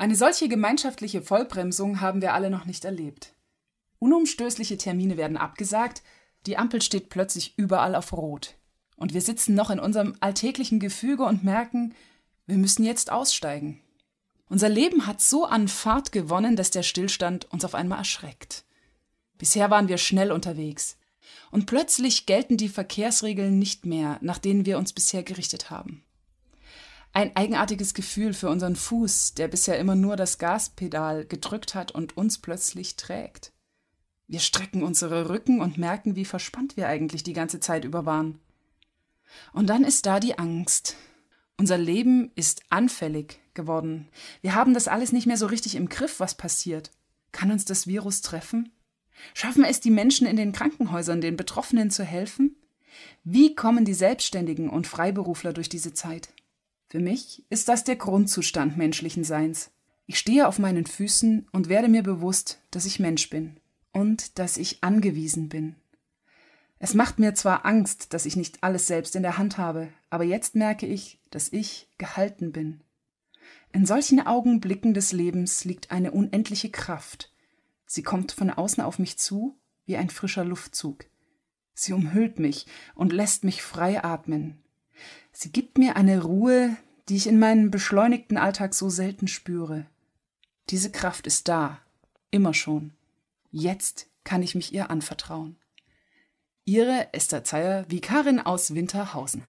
Eine solche gemeinschaftliche Vollbremsung haben wir alle noch nicht erlebt. Unumstößliche Termine werden abgesagt, die Ampel steht plötzlich überall auf Rot. Und wir sitzen noch in unserem alltäglichen Gefüge und merken, wir müssen jetzt aussteigen. Unser Leben hat so an Fahrt gewonnen, dass der Stillstand uns auf einmal erschreckt. Bisher waren wir schnell unterwegs. Und plötzlich gelten die Verkehrsregeln nicht mehr, nach denen wir uns bisher gerichtet haben ein eigenartiges Gefühl für unseren Fuß, der bisher immer nur das Gaspedal gedrückt hat und uns plötzlich trägt. Wir strecken unsere Rücken und merken, wie verspannt wir eigentlich die ganze Zeit über waren. Und dann ist da die Angst. Unser Leben ist anfällig geworden. Wir haben das alles nicht mehr so richtig im Griff, was passiert. Kann uns das Virus treffen? Schaffen es die Menschen in den Krankenhäusern, den Betroffenen zu helfen? Wie kommen die Selbstständigen und Freiberufler durch diese Zeit? Für mich ist das der Grundzustand menschlichen Seins. Ich stehe auf meinen Füßen und werde mir bewusst, dass ich Mensch bin und dass ich angewiesen bin. Es macht mir zwar Angst, dass ich nicht alles selbst in der Hand habe, aber jetzt merke ich, dass ich gehalten bin. In solchen Augenblicken des Lebens liegt eine unendliche Kraft. Sie kommt von außen auf mich zu wie ein frischer Luftzug. Sie umhüllt mich und lässt mich frei atmen. Sie gibt mir eine Ruhe, die ich in meinem beschleunigten Alltag so selten spüre. Diese Kraft ist da, immer schon. Jetzt kann ich mich ihr anvertrauen. Ihre Esther Zeyer, Vikarin aus Winterhausen.